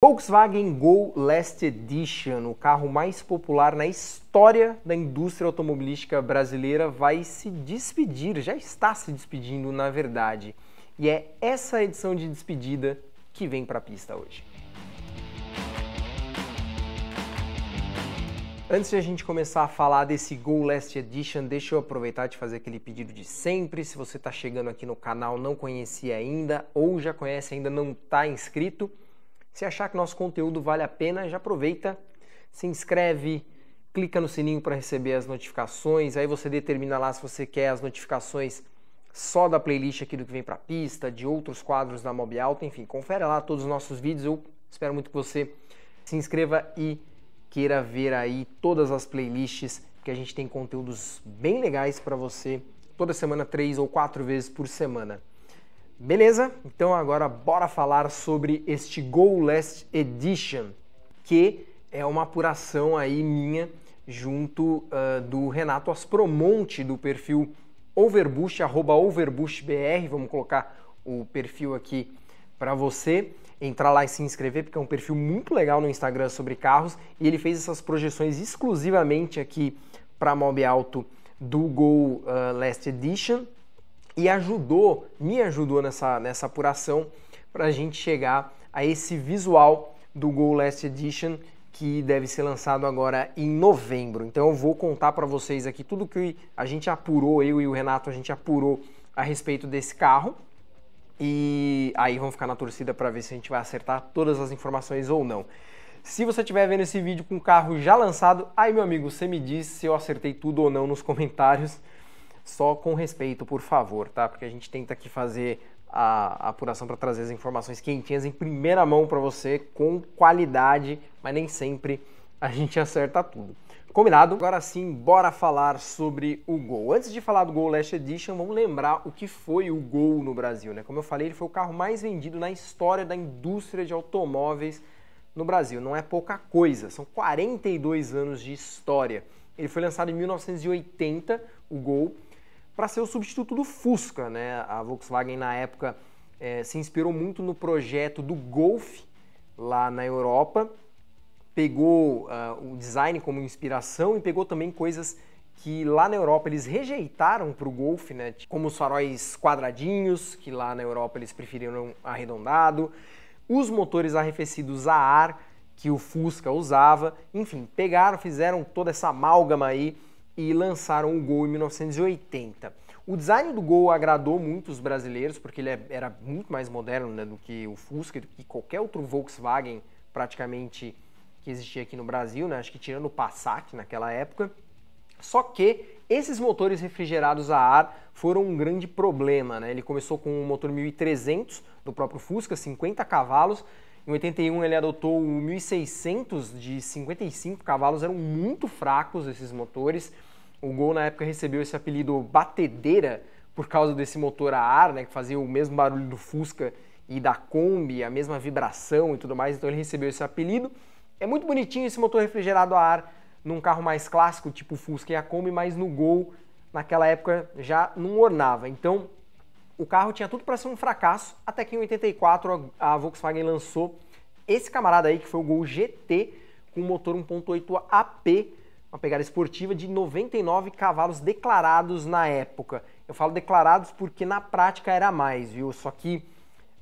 Volkswagen Gol Last Edition, o carro mais popular na história da indústria automobilística brasileira, vai se despedir, já está se despedindo na verdade. E é essa edição de despedida que vem para a pista hoje. Antes de a gente começar a falar desse Go Last Edition, deixa eu aproveitar de fazer aquele pedido de sempre. Se você está chegando aqui no canal, não conhecia ainda, ou já conhece ainda não está inscrito, se achar que nosso conteúdo vale a pena, já aproveita, se inscreve, clica no sininho para receber as notificações, aí você determina lá se você quer as notificações só da playlist aqui do que vem para pista, de outros quadros da Mob Alta, enfim, confere lá todos os nossos vídeos. Eu espero muito que você se inscreva e queira ver aí todas as playlists, que a gente tem conteúdos bem legais para você toda semana, três ou quatro vezes por semana. Beleza? Então agora bora falar sobre este Go Last Edition, que é uma apuração aí minha junto uh, do Renato Aspromonte do perfil Overboost arroba vamos colocar o perfil aqui para você entrar lá e se inscrever, porque é um perfil muito legal no Instagram sobre carros e ele fez essas projeções exclusivamente aqui para Mob Alto do Go uh, Last Edition e ajudou, me ajudou nessa, nessa apuração para a gente chegar a esse visual do Go Last Edition que deve ser lançado agora em novembro. Então eu vou contar para vocês aqui tudo que a gente apurou, eu e o Renato a gente apurou a respeito desse carro. E aí vamos ficar na torcida para ver se a gente vai acertar todas as informações ou não. Se você estiver vendo esse vídeo com o carro já lançado, aí meu amigo, você me diz se eu acertei tudo ou não nos comentários só com respeito, por favor, tá? Porque a gente tenta aqui fazer a, apuração para trazer as informações quentinhas em primeira mão para você, com qualidade, mas nem sempre a gente acerta tudo. Combinado? Agora sim, bora falar sobre o Gol. Antes de falar do Gol Last Edition, vamos lembrar o que foi o Gol no Brasil, né? Como eu falei, ele foi o carro mais vendido na história da indústria de automóveis no Brasil. Não é pouca coisa, são 42 anos de história. Ele foi lançado em 1980, o Gol, para ser o substituto do Fusca. Né? A Volkswagen, na época, é, se inspirou muito no projeto do Golf lá na Europa, pegou uh, o design como inspiração e pegou também coisas que lá na Europa eles rejeitaram para o Golf, né? como os faróis quadradinhos, que lá na Europa eles preferiram arredondado, os motores arrefecidos a ar que o Fusca usava, enfim, pegaram, fizeram toda essa amálgama aí e lançaram o Gol em 1980. O design do Gol agradou muito os brasileiros, porque ele é, era muito mais moderno né, do que o Fusca e do que qualquer outro Volkswagen praticamente que existia aqui no Brasil, né, acho que tirando o Passat naquela época. Só que esses motores refrigerados a ar foram um grande problema. Né? Ele começou com um motor 1300 do próprio Fusca, 50 cavalos, em 81 ele adotou o 1600 de 55 cavalos, eram muito fracos esses motores. O Gol na época recebeu esse apelido batedeira por causa desse motor a ar, né, que fazia o mesmo barulho do Fusca e da Kombi, a mesma vibração e tudo mais, então ele recebeu esse apelido. É muito bonitinho esse motor refrigerado a ar num carro mais clássico, tipo Fusca e a Kombi, mas no Gol naquela época já não ornava. Então, o carro tinha tudo para ser um fracasso, até que em 84 a Volkswagen lançou esse camarada aí que foi o Gol GT com motor 1.8 AP uma pegada esportiva de 99 cavalos declarados na época. Eu falo declarados porque na prática era mais, viu? Só que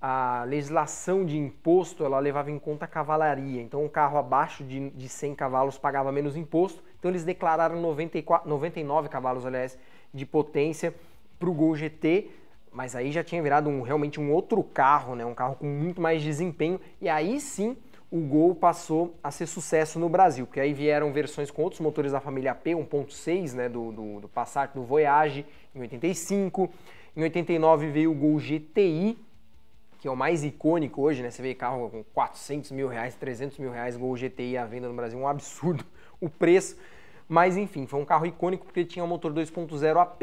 a legislação de imposto ela levava em conta a cavalaria. Então, um carro abaixo de, de 100 cavalos pagava menos imposto. Então, eles declararam 94, 99 cavalos, aliás, de potência para o Gol GT. Mas aí já tinha virado um, realmente um outro carro, né? Um carro com muito mais desempenho. E aí sim o Gol passou a ser sucesso no Brasil, porque aí vieram versões com outros motores da família AP, 1.6, né, do, do, do Passat, do Voyage, em 85. Em 89 veio o Gol GTI, que é o mais icônico hoje, né? Você vê carro com 400 mil reais, 300 mil reais, Gol GTI à venda no Brasil, um absurdo o preço. Mas enfim, foi um carro icônico porque tinha um motor 2.0 AP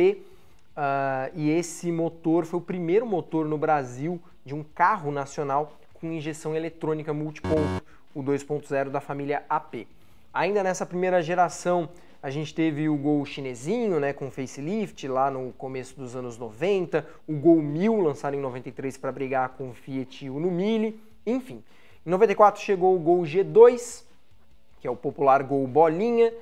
uh, e esse motor foi o primeiro motor no Brasil de um carro nacional com injeção eletrônica multiponto, o 2.0 da família AP. Ainda nessa primeira geração, a gente teve o Gol chinesinho, né, com facelift lá no começo dos anos 90, o Gol 1000 lançado em 93 para brigar com o Fiat Uno Mille, enfim. Em 94 chegou o Gol G2, que é o popular Gol Bolinha.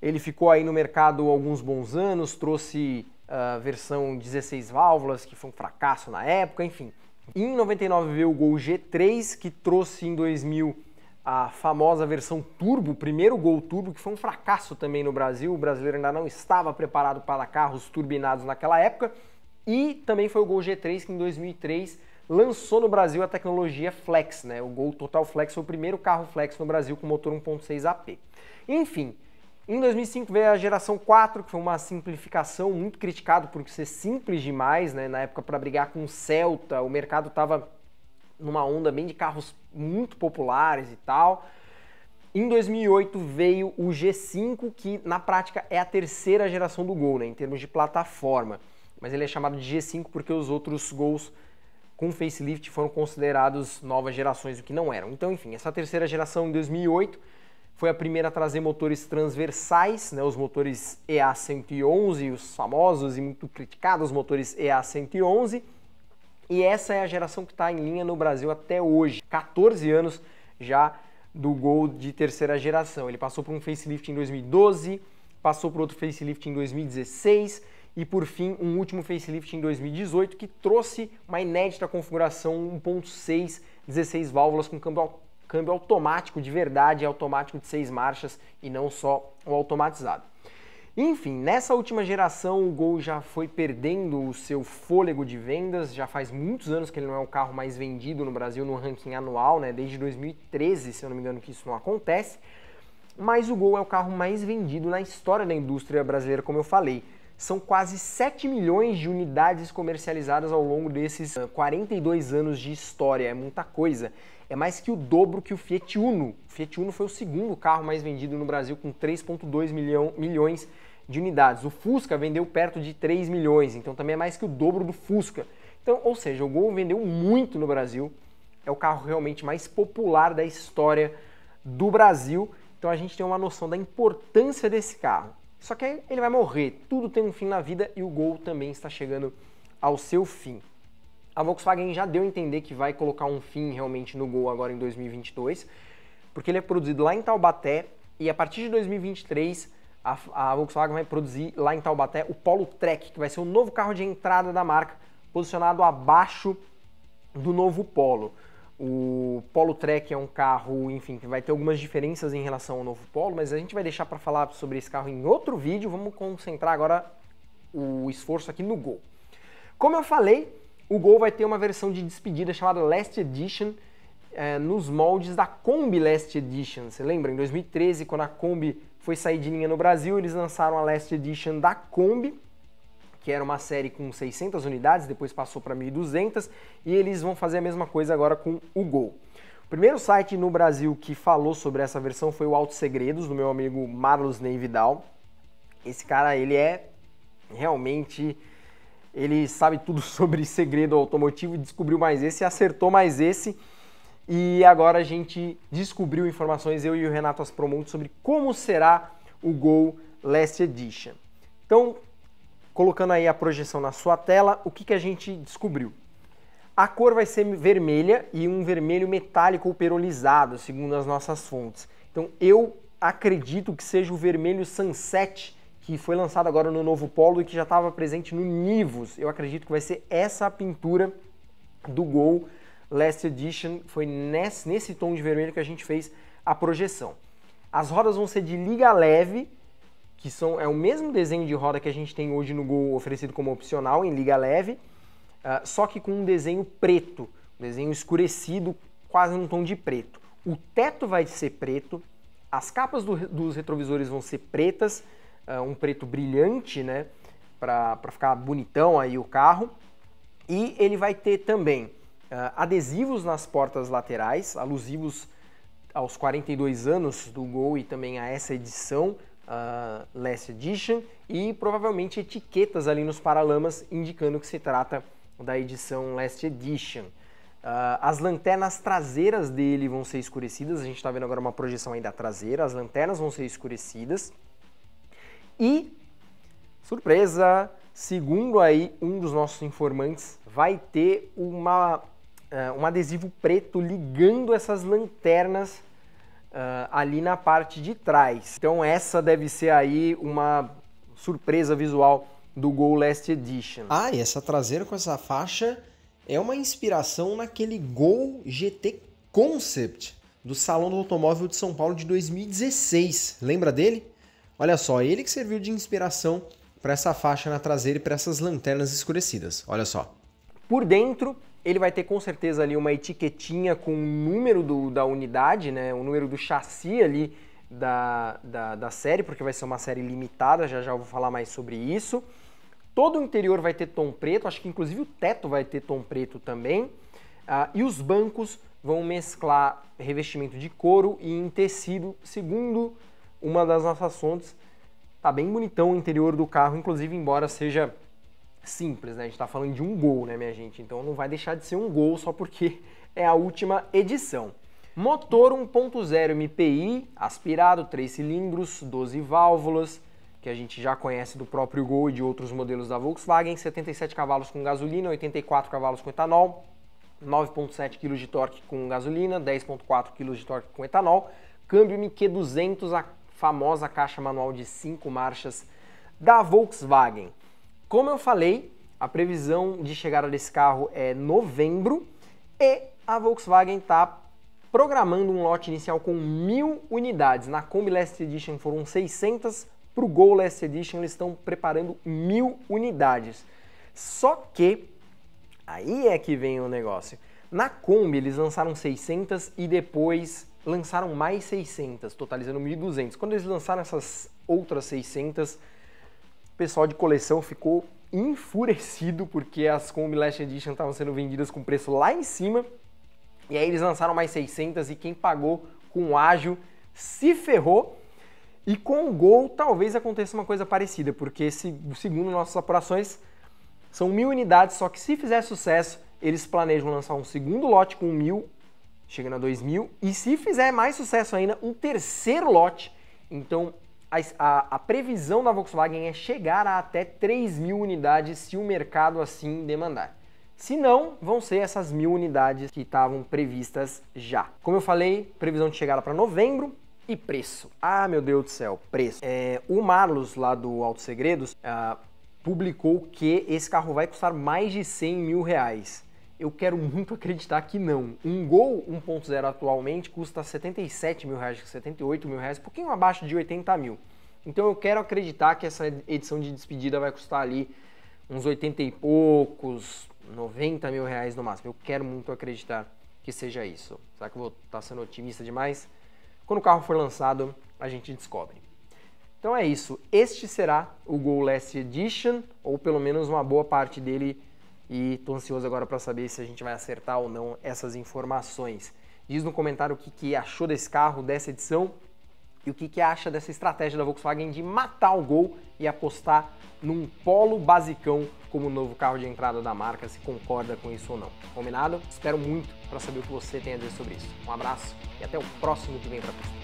Ele ficou aí no mercado alguns bons anos, trouxe a ah, versão 16 válvulas, que foi um fracasso na época, enfim. Em 99 veio o Gol G3, que trouxe em 2000 a famosa versão turbo, o primeiro Gol turbo, que foi um fracasso também no Brasil. O brasileiro ainda não estava preparado para carros turbinados naquela época. E também foi o Gol G3 que em 2003 lançou no Brasil a tecnologia Flex, né? O Gol Total Flex foi o primeiro carro Flex no Brasil com motor 1.6 AP. Enfim, em 2005 veio a geração 4, que foi uma simplificação muito criticado por ser simples demais, né? Na época para brigar com o Celta, o mercado estava numa onda bem de carros muito populares e tal. Em 2008 veio o G5, que na prática é a terceira geração do Gol, né, em termos de plataforma. Mas ele é chamado de G5 porque os outros Gols com facelift foram considerados novas gerações, o que não eram. Então, enfim, essa terceira geração em 2008 foi a primeira a trazer motores transversais, né, os motores EA111, os famosos e muito criticados motores EA111, e essa é a geração que está em linha no Brasil até hoje, 14 anos já do Gol de terceira geração. Ele passou por um facelift em 2012, passou por outro facelift em 2016 e por fim um último facelift em 2018 que trouxe uma inédita configuração 1.6, 16 válvulas com câmbio câmbio automático de verdade, é automático de seis marchas e não só o automatizado. Enfim, nessa última geração o Gol já foi perdendo o seu fôlego de vendas, já faz muitos anos que ele não é o carro mais vendido no Brasil no ranking anual, né? Desde 2013, se eu não me engano, que isso não acontece. Mas o Gol é o carro mais vendido na história da indústria brasileira, como eu falei. São quase 7 milhões de unidades comercializadas ao longo desses 42 ah, anos de história, é muita coisa é mais que o dobro que o Fiat Uno. O Fiat Uno foi o segundo carro mais vendido no Brasil com 3,2 milhões de unidades. O Fusca vendeu perto de 3 milhões, então também é mais que o dobro do Fusca. Então, ou seja, o Gol vendeu muito no Brasil, é o carro realmente mais popular da história do Brasil. Então a gente tem uma noção da importância desse carro. Só que ele vai morrer, tudo tem um fim na vida e o Gol também está chegando ao seu fim. A Volkswagen já deu a entender que vai colocar um fim realmente no Gol agora em 2022, porque ele é produzido lá em Taubaté e a partir de 2023 a, a Volkswagen vai produzir lá em Taubaté o Polo Trek, que vai ser o novo carro de entrada da marca, posicionado abaixo do novo Polo. O Polo Trek é um carro, enfim, que vai ter algumas diferenças em relação ao novo Polo, mas a gente vai deixar para falar sobre esse carro em outro vídeo. Vamos concentrar agora o esforço aqui no Gol. Como eu falei, o Gol vai ter uma versão de despedida chamada Last Edition, é, nos moldes da Kombi Last Edition. Você lembra? Em 2013, quando a Kombi foi sair de linha no Brasil, eles lançaram a Last Edition da Kombi, que era uma série com 600 unidades, depois passou para 1.200, e eles vão fazer a mesma coisa agora com o Gol. O primeiro site no Brasil que falou sobre essa versão foi o Altos Segredos, do meu amigo Marlos Ney Vidal. Esse cara, ele é realmente ele sabe tudo sobre segredo automotivo, descobriu mais esse, acertou mais esse. E agora a gente descobriu informações, eu e o Renato Aspromonte, sobre como será o Gol Last Edition. Então, colocando aí a projeção na sua tela, o que, que a gente descobriu? A cor vai ser vermelha e um vermelho metálico ou perolizado, segundo as nossas fontes. Então, eu acredito que seja o vermelho sunset que foi lançado agora no novo Polo e que já estava presente no Nivus. Eu acredito que vai ser essa pintura do Gol Last Edition. Foi nesse, nesse tom de vermelho que a gente fez a projeção. As rodas vão ser de liga leve, que são, é o mesmo desenho de roda que a gente tem hoje no Gol oferecido como opcional em liga leve, uh, só que com um desenho preto, um desenho escurecido, quase num tom de preto. O teto vai ser preto, as capas do, dos retrovisores vão ser pretas, uh, um preto brilhante, né? Para ficar bonitão aí o carro. E ele vai ter também uh, adesivos nas portas laterais, alusivos aos 42 anos do Gol e também a essa edição, uh, Last Edition, e provavelmente etiquetas ali nos paralamas indicando que se trata da edição Last Edition. Uh, as lanternas traseiras dele vão ser escurecidas, a gente está vendo agora uma projeção aí da traseira, as lanternas vão ser escurecidas. E, surpresa, segundo aí um dos nossos informantes, vai ter uma, uh, um adesivo preto ligando essas lanternas uh, ali na parte de trás. Então essa deve ser aí uma surpresa visual do Go Last Edition. Ah, e essa traseira com essa faixa é uma inspiração naquele Gol GT Concept do Salão do Automóvel de São Paulo de 2016. Lembra dele? Olha só, ele que serviu de inspiração para essa faixa na traseira e para essas lanternas escurecidas. Olha só. Por dentro, ele vai ter com certeza ali uma etiquetinha com o número do, da unidade, né? O número do chassi ali da, da, da, série, porque vai ser uma série limitada, já já vou falar mais sobre isso. Todo o interior vai ter tom preto, acho que inclusive o teto vai ter tom preto também. Ah, e os bancos vão mesclar revestimento de couro e em tecido, segundo uma das nossas fontes. Tá bem bonitão o interior do carro, inclusive, embora seja simples, né? A gente tá falando de um gol, né, minha gente? Então não vai deixar de ser um gol só porque é a última edição. Motor 1.0 MPI, aspirado, 3 cilindros, 12 válvulas, que a gente já conhece do próprio Gol e de outros modelos da Volkswagen, 77 cavalos com gasolina, 84 cavalos com etanol, 9.7 kg de torque com gasolina, 10.4 kg de torque com etanol, câmbio MQ 200 a famosa caixa manual de cinco marchas da Volkswagen. Como eu falei, a previsão de chegada desse carro é novembro e a Volkswagen está programando um lote inicial com mil unidades. Na Kombi Last Edition foram 600, para o Gol Last Edition eles estão preparando mil unidades. Só que, aí é que vem o negócio, na Kombi eles lançaram 600 e depois lançaram mais 600, totalizando 1.200. Quando eles lançaram essas outras 600, o pessoal de coleção ficou enfurecido porque as Combi Last Edition estavam sendo vendidas com preço lá em cima. E aí eles lançaram mais 600 e quem pagou com ágil se ferrou. E com o Gol talvez aconteça uma coisa parecida, porque se, segundo nossas apurações, são mil unidades, só que se fizer sucesso, eles planejam lançar um segundo lote com mil chegando a 2 mil. E se fizer mais sucesso ainda, um terceiro lote. Então, a, a, a previsão da Volkswagen é chegar a até 3 mil unidades se o mercado assim demandar. Se não, vão ser essas mil unidades que estavam previstas já. Como eu falei, previsão de chegada para novembro e preço. Ah, meu Deus do céu, preço. É, o Marlos, lá do Alto Segredos, ah, publicou que esse carro vai custar mais de 100 mil reais eu quero muito acreditar que não. Um Gol 1.0 atualmente custa 77 mil reais, 78 mil reais, um pouquinho abaixo de 80 mil. Então eu quero acreditar que essa edição de despedida vai custar ali uns 80 e poucos, 90 mil reais no máximo. Eu quero muito acreditar que seja isso. Será que eu vou estar tá sendo otimista demais? Quando o carro for lançado, a gente descobre. Então é isso. Este será o Gol Last Edition, ou pelo menos uma boa parte dele e estou ansioso agora para saber se a gente vai acertar ou não essas informações. Diz no comentário o que, que achou desse carro, dessa edição e o que, que acha dessa estratégia da Volkswagen de matar o Gol e apostar num Polo basicão como novo carro de entrada da marca, se concorda com isso ou não. Combinado? Espero muito para saber o que você tem a dizer sobre isso. Um abraço e até o próximo que vem para a pista.